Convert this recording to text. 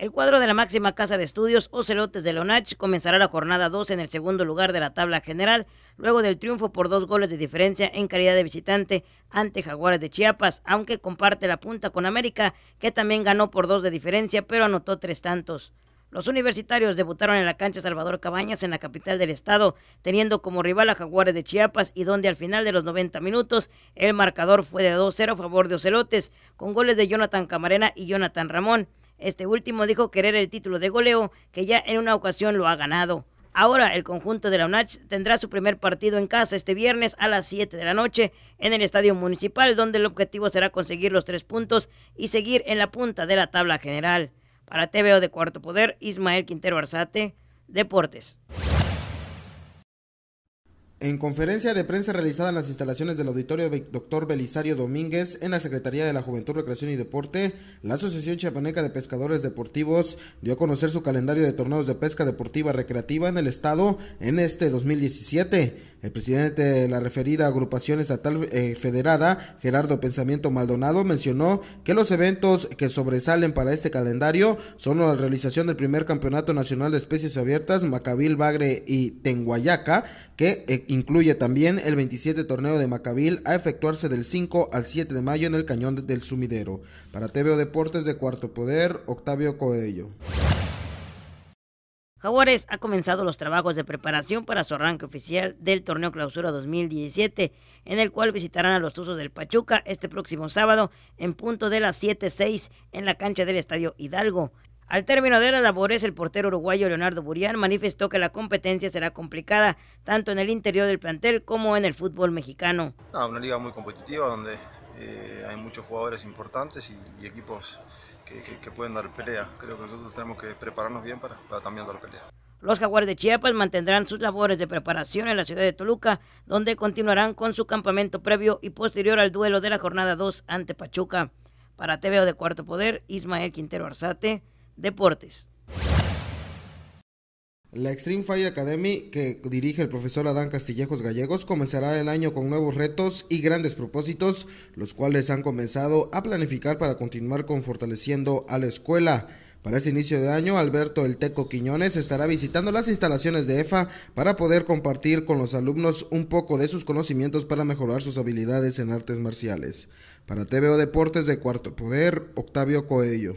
El cuadro de la máxima casa de estudios Ocelotes de Lonach comenzará la jornada 2 en el segundo lugar de la tabla general, luego del triunfo por dos goles de diferencia en calidad de visitante ante Jaguares de Chiapas, aunque comparte la punta con América, que también ganó por dos de diferencia, pero anotó tres tantos. Los universitarios debutaron en la cancha Salvador Cabañas en la capital del estado, teniendo como rival a Jaguares de Chiapas y donde al final de los 90 minutos el marcador fue de 2-0 a favor de Ocelotes, con goles de Jonathan Camarena y Jonathan Ramón. Este último dijo querer el título de goleo que ya en una ocasión lo ha ganado. Ahora el conjunto de la UNACH tendrá su primer partido en casa este viernes a las 7 de la noche en el Estadio Municipal, donde el objetivo será conseguir los tres puntos y seguir en la punta de la tabla general. Para TVO de Cuarto Poder, Ismael Quintero Arzate, Deportes. En conferencia de prensa realizada en las instalaciones del auditorio Dr. Belisario Domínguez en la Secretaría de la Juventud, Recreación y Deporte, la Asociación Chiapaneca de Pescadores Deportivos dio a conocer su calendario de torneos de pesca deportiva recreativa en el estado en este 2017. El presidente de la referida agrupación estatal eh, federada, Gerardo Pensamiento Maldonado, mencionó que los eventos que sobresalen para este calendario son la realización del primer Campeonato Nacional de Especies Abiertas Macabil, Bagre y Tenguayaca, que eh, incluye también el 27 torneo de Macabil a efectuarse del 5 al 7 de mayo en el Cañón del Sumidero. Para TVO Deportes de Cuarto Poder, Octavio Coello. Jaguares ha comenzado los trabajos de preparación para su arranque oficial del torneo Clausura 2017, en el cual visitarán a los Tuzos del Pachuca este próximo sábado en punto de las 7 en la cancha del Estadio Hidalgo. Al término de las labores, el portero uruguayo Leonardo Burián manifestó que la competencia será complicada tanto en el interior del plantel como en el fútbol mexicano. una liga muy competitiva donde eh, hay muchos jugadores importantes y, equipos que, pueden dar pelea. Creo que nosotros tenemos que prepararnos bien para, para también dar pelea. Los jaguares de Chiapas mantendrán sus labores de preparación en la ciudad de Toluca, donde continuarán con su campamento previo y posterior al duelo de la jornada 2 ante Pachuca. Para TVO de Cuarto Poder, Ismael Quintero Arzate, Deportes. La Extreme Fire Academy, que dirige el profesor Adán Castillejos Gallegos, comenzará el año con nuevos retos y grandes propósitos, los cuales han comenzado a planificar para continuar con fortaleciendo a la escuela. Para este inicio de año, Alberto El Teco Quiñones estará visitando las instalaciones de EFA para poder compartir con los alumnos un poco de sus conocimientos para mejorar sus habilidades en artes marciales. Para TVO Deportes de Cuarto Poder, Octavio Coello.